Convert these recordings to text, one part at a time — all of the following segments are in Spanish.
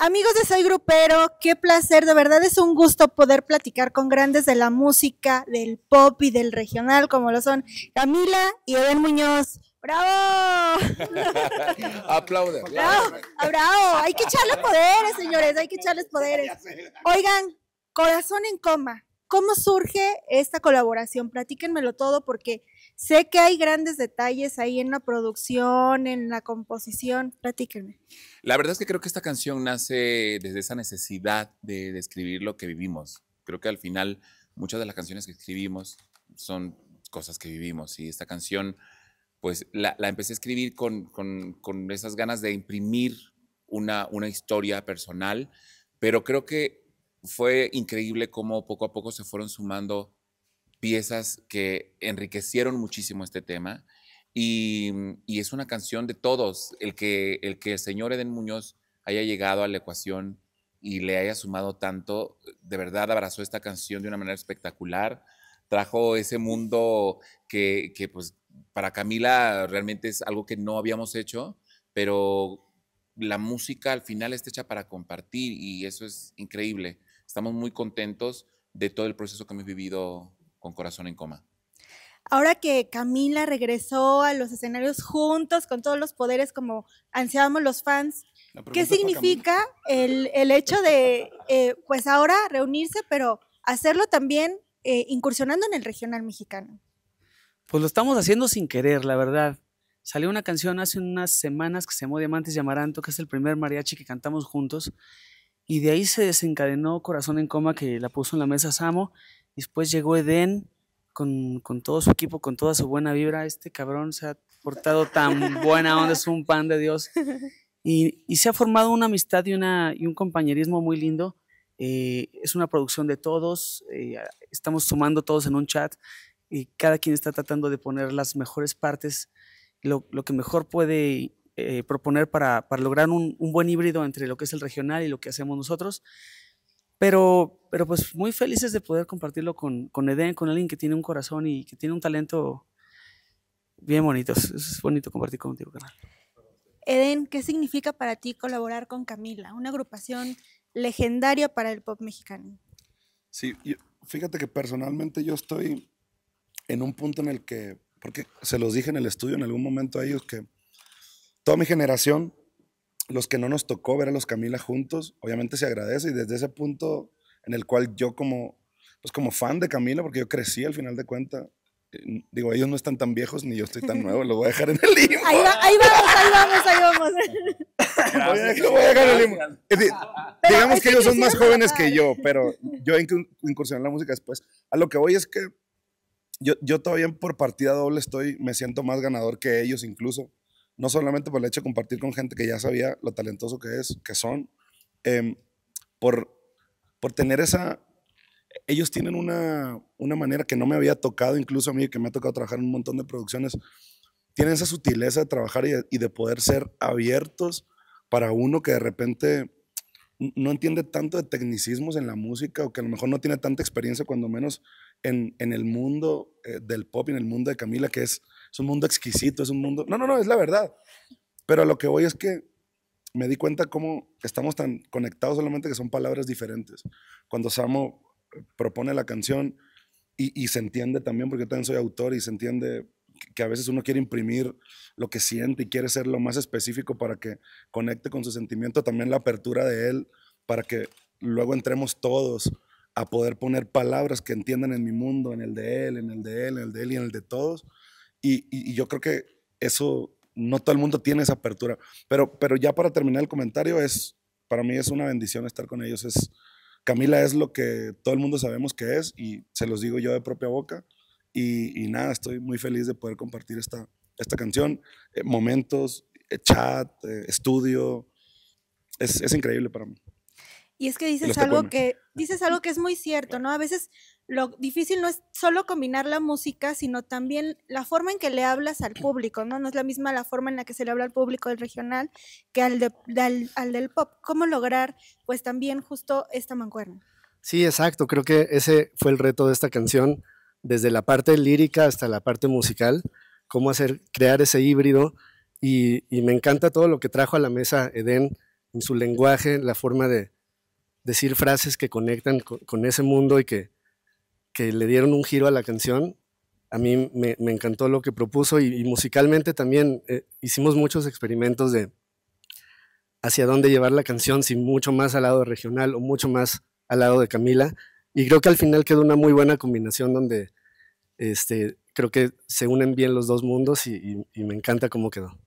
Amigos de Soy Grupero, qué placer, de verdad es un gusto poder platicar con grandes de la música, del pop y del regional, como lo son Camila y Eden Muñoz. ¡Bravo! ¡Aplauden! ¡Bravo! ¡Bravo! Hay que echarle poderes, señores, hay que echarles poderes. Oigan, Corazón en Coma, ¿cómo surge esta colaboración? Platíquenmelo todo porque Sé que hay grandes detalles ahí en la producción, en la composición. Platíquenme. La verdad es que creo que esta canción nace desde esa necesidad de describir lo que vivimos. Creo que al final muchas de las canciones que escribimos son cosas que vivimos y esta canción pues la, empecé a escribir con, esas ganas de imprimir una, una historia personal, pero creo que fue increíble cómo poco a poco se fueron sumando piezas que enriquecieron muchísimo este tema. Mm, y, es una canción de todos. El que, el que señor Eden Muñoz haya llegado a la ecuación y le haya sumado tanto, de verdad abrazó esta canción de una manera espectacular. Trajo ese mundo que, que pues para Camila realmente es algo que no habíamos hecho, pero la música al final está hecha para compartir y eso es increíble. Estamos muy contentos de todo el proceso que hemos vivido con Corazón en Coma? Ahora que Camila regresó a los escenarios juntos, con todos los poderes como ansiábamos los fans, ¿qué significa el, hecho de, eh, pues ahora reunirse, pero hacerlo también eh, incursionando en el regional mexicano? Pues lo estamos haciendo sin querer, la verdad. Salió una canción hace unas semanas que se llamó Diamantes y Amaranto, que es el primer mariachi que cantamos juntos. Y de ahí se desencadenó Corazón en Coma, que la puso en la mesa Samo. Después llegó Eden con, todo su equipo, con toda su buena vibra. Este cabrón se ha portado tan buena onda, es un pan de Dios. Y, se ha formado una amistad y, una, y un compañerismo muy lindo. Eh, es una producción de todos, eh, estamos sumando todos en un chat y cada quien está tratando de poner las mejores partes, lo, que mejor puede eh, proponer para, lograr un, un, buen híbrido entre lo que es el regional y lo que hacemos nosotros. Pero, pero pues muy felices de poder compartirlo con, con Eden, con alguien que tiene un corazón y que tiene un talento bien bonito. Es, bonito compartir contigo, canal. Eden, ¿qué significa para ti colaborar con Camila, una agrupación legendaria para el pop mexicano? Sí, fíjate que personalmente yo estoy en un punto en el que, porque se los dije en el estudio en algún momento a ellos que toda mi generación los que no nos tocó ver a los Camila juntos, obviamente se agradece y desde ese punto en el cual yo como, pues como fan de Camila, porque yo crecí al final de cuentas, eh, digo, ellos no están tan viejos ni yo estoy tan nuevo, lo voy a dejar en el limbo. Ahí, vamos, ahí vamos, ahí vamos. lo voy a dejar en el limbo. digamos que ellos son más jóvenes que yo, pero yo incursioné en la música después. A lo que voy es que yo, yo todavía por partida doble estoy, me siento más ganador que ellos incluso no solamente por el hecho de compartir con gente que ya sabía lo talentoso que es, que son, em, por, por tener esa... Ellos tienen una, manera que no me había tocado, incluso a mí, que me ha tocado trabajar en un montón de producciones, tienen esa sutileza de trabajar y de, poder ser abiertos para uno que de repente no entiende tanto de tecnicismos en la música o que a lo mejor no tiene tanta experiencia, cuando menos en, el mundo eh, del pop y en el mundo de Camila, que es es un mundo exquisito, es un mundo... No, no, no, es la verdad. Pero lo que voy es que me di cuenta cómo estamos tan conectados solamente que son palabras diferentes. Cuando Samo eh, propone la canción y, y, se entiende también, porque yo también soy autor y se entiende que a veces uno quiere imprimir lo que siente y quiere ser lo más específico para que conecte con su sentimiento, también la apertura de él, para que luego entremos todos a poder poner palabras que entiendan en mi mundo, en el de él, en el de él, en el de él y en el de todos, y, yo creo que eso, no todo el mundo tiene esa apertura. Pero, pero ya para terminar el comentario, es, para mí es una bendición estar con ellos. Es, Camila es lo que todo el mundo sabemos que es y se los digo yo de propia boca. Y, nada, estoy muy feliz de poder compartir esta, esta canción, eh, momentos, eh, chat, eh, estudio. es increíble para mí. Y es que dices algo que dices algo que es muy cierto, ¿no? A veces lo difícil no es solo combinar la música, sino también la forma en que le hablas al público, ¿no? No es la misma la forma en la que se le habla al público del regional que al, del pop. ¿Cómo lograr, pues también justo esta mancuerna? Sí, exacto. Creo que ese fue el reto de esta canción, desde la parte lírica hasta la parte musical, cómo hacer, crear ese híbrido. Y, me encanta todo lo que trajo a la mesa Eden en su lenguaje, la forma de, decir frases que conectan con, ese mundo y que, le dieron un giro a la canción. A mí me, encantó lo que propuso y, musicalmente también eh, hicimos muchos experimentos de hacia dónde llevar la canción, si mucho más al lado regional o mucho más al lado de Camila. Y creo que al final quedó una muy buena combinación donde este, creo que se unen bien los dos mundos y me encanta cómo quedó.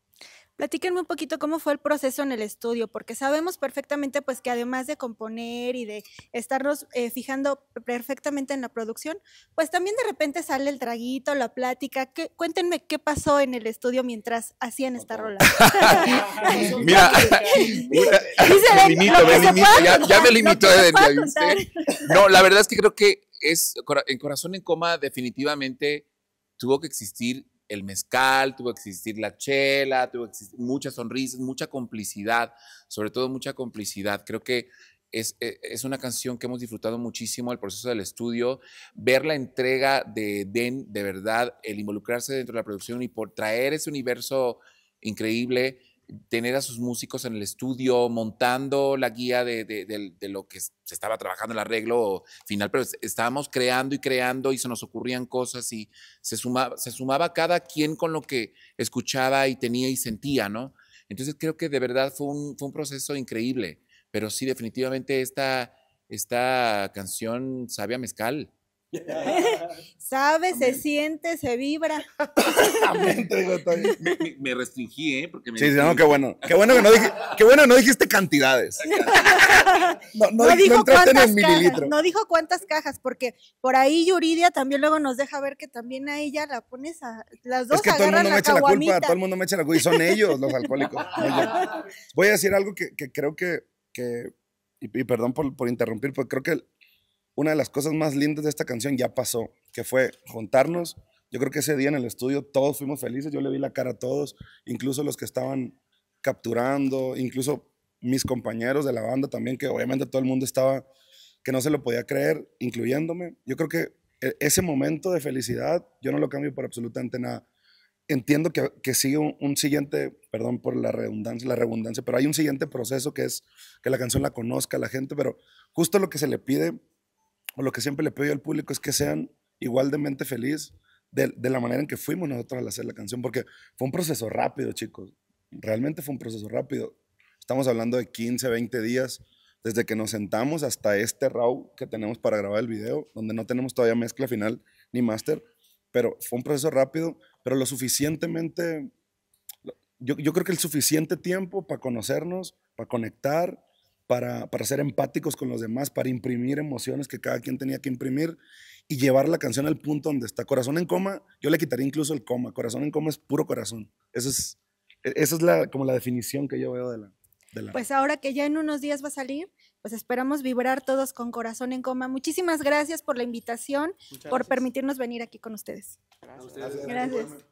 Platíquenme un poquito cómo fue el proceso en el estudio, porque sabemos perfectamente pues que además de componer y de estarnos eh, fijando perfectamente en la producción, pues también de repente sale el traguito, la plática. cuéntenme qué pasó en el estudio mientras hacían esta rola. Mira, ya, me limito. No, la verdad es que creo que es en Corazón en Coma definitivamente tuvo que existir el mezcal, tuvo que existir la chela, tuvo que existir muchas sonrisas, mucha complicidad, sobre todo mucha complicidad. Creo que e, es, una canción que hemos disfrutado muchísimo el proceso del estudio, ver la entrega de Den, de verdad, el involucrarse dentro de la producción y por traer ese universo increíble tener a sus músicos en el estudio, montando la guía de, lo que se estaba trabajando, el arreglo final, pero estábamos creando y creando y se nos ocurrían cosas y se sumaba, se sumaba cada quien con lo que escuchaba y tenía y sentía, ¿no? Entonces creo que de verdad fue un, fue un proceso increíble, pero sí, definitivamente esta, esta canción sabe mezcal. Sabe, se siente, se vibra. me, restringí, ¿eh? Porque sí, sí, no, qué bueno. Qué bueno que no, dije, qué bueno no dijiste cantidades. no, dijo cuántas cajas, No dijo cuántas cajas, porque por ahí Yuridia también luego nos deja ver que también a ella la pones a. Las dos es que todo el mundo me echa la culpa, todo el mundo me echa la culpa y son ellos los alcohólicos. Voy a decir algo que, creo que. que y, perdón por, por interrumpir, porque creo que una de las cosas más lindas de esta canción ya pasó, que fue juntarnos. Yo creo que ese día en el estudio todos fuimos felices, yo le vi la cara a todos, incluso los que estaban capturando, incluso mis compañeros de la banda también, que obviamente todo el mundo estaba, que no se lo podía creer, incluyéndome. Yo creo que e, ese momento de felicidad yo no lo cambio por absolutamente nada. Entiendo que, sigue un, un, siguiente, perdón por la redundancia, la redundancia, pero hay un siguiente proceso que es que la canción la conozca la gente, pero justo lo que se le pide o lo que siempre le pido al público es que sean igual de mente feliz de, de la manera en que fuimos nosotros al hacer la canción, porque fue un proceso rápido, chicos. Realmente fue un proceso rápido. Estamos hablando de 15, 20 días desde que nos sentamos hasta este RAW que tenemos para grabar el video, donde no tenemos todavía mezcla final ni máster, pero fue un proceso rápido, pero lo suficientemente, yo, yo creo que el suficiente tiempo para conocernos, para conectar para, ser empáticos con los demás, para imprimir emociones que cada quien tenía que imprimir y llevar la canción al punto donde está. Corazón en coma, yo le quitaría incluso el coma. Corazón en coma es puro corazón. E, esa es, la, como la definición que yo veo de la, Pues ahora que ya en unos días va a salir, pues esperamos vibrar todos con corazón en coma. Muchísimas gracias por la invitación, por permitirnos venir aquí con ustedes. gracias.